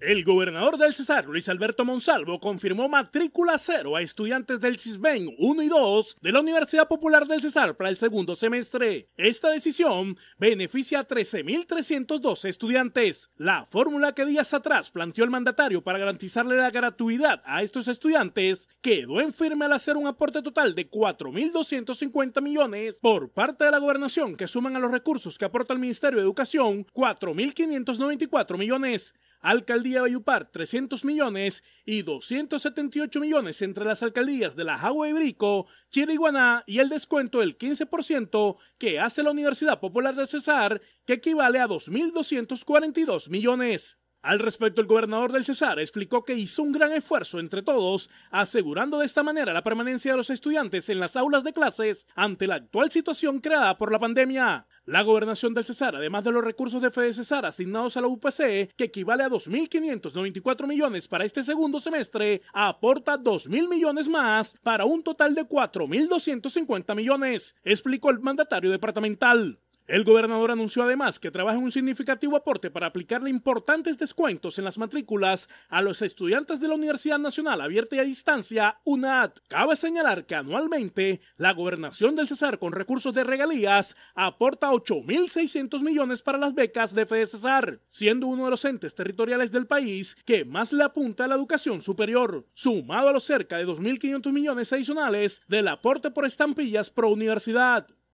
El gobernador del Cesar, Luis Alberto Monsalvo, confirmó matrícula cero a estudiantes del CISBEN 1 y 2 de la Universidad Popular del Cesar para el segundo semestre. Esta decisión beneficia a 13.312 estudiantes. La fórmula que días atrás planteó el mandatario para garantizarle la gratuidad a estos estudiantes quedó en firme al hacer un aporte total de 4.250 millones por parte de la gobernación que suman a los recursos que aporta el Ministerio de Educación 4.594 millones. Alcaldía de Bayupar, 300 millones y 278 millones entre las alcaldías de La Jagua y Brico, Chiriguaná y el descuento del 15% que hace la Universidad Popular de Cesar, que equivale a 2.242 millones. Al respecto, el gobernador del Cesar explicó que hizo un gran esfuerzo entre todos, asegurando de esta manera la permanencia de los estudiantes en las aulas de clases ante la actual situación creada por la pandemia. La gobernación del Cesar, además de los recursos de Fede Cesar asignados a la UPC, que equivale a 2.594 millones para este segundo semestre, aporta 2.000 millones más para un total de 4.250 millones, explicó el mandatario departamental. El gobernador anunció además que trabaja en un significativo aporte para aplicarle importantes descuentos en las matrículas a los estudiantes de la Universidad Nacional Abierta y a Distancia, UNAD. Cabe señalar que anualmente la gobernación del Cesar con recursos de regalías aporta 8.600 millones para las becas de FEDE Cesar, siendo uno de los entes territoriales del país que más le apunta a la educación superior, sumado a los cerca de 2.500 millones adicionales del aporte por estampillas pro universidad.